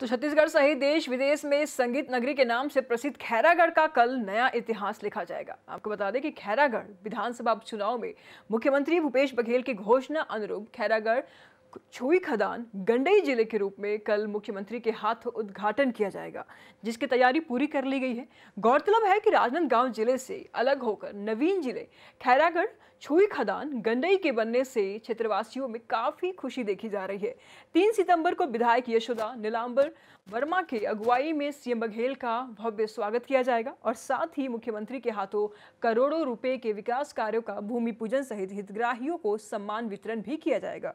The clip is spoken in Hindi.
तो छत्तीसगढ़ सहित देश विदेश में संगीत नगरी के नाम से प्रसिद्ध खैरागढ़ का कल नया इतिहास लिखा जाएगा आपको बता दें कि खैरागढ़ विधानसभा उपचुनाव में मुख्यमंत्री भूपेश बघेल की घोषणा अनुरूप खैरागढ़ छोई खदान गंडई जिले के रूप में कल मुख्यमंत्री के हाथ उद्घाटन किया जाएगा जिसकी तैयारी पूरी कर ली गई है गौरतलब है कि राजनांदगांव जिले से अलग होकर नवीन जिले खैरागढ़ छुई खदान गंडई के बनने से क्षेत्रवासियों में काफ़ी खुशी देखी जा रही है तीन सितंबर को विधायक यशोदा नीलाम्बर वर्मा के अगुवाई में सीएम बघेल का भव्य स्वागत किया जाएगा और साथ ही मुख्यमंत्री के हाथों करोड़ों रुपए के विकास कार्यों का भूमि पूजन सहित हितग्राहियों को सम्मान वितरण भी किया जाएगा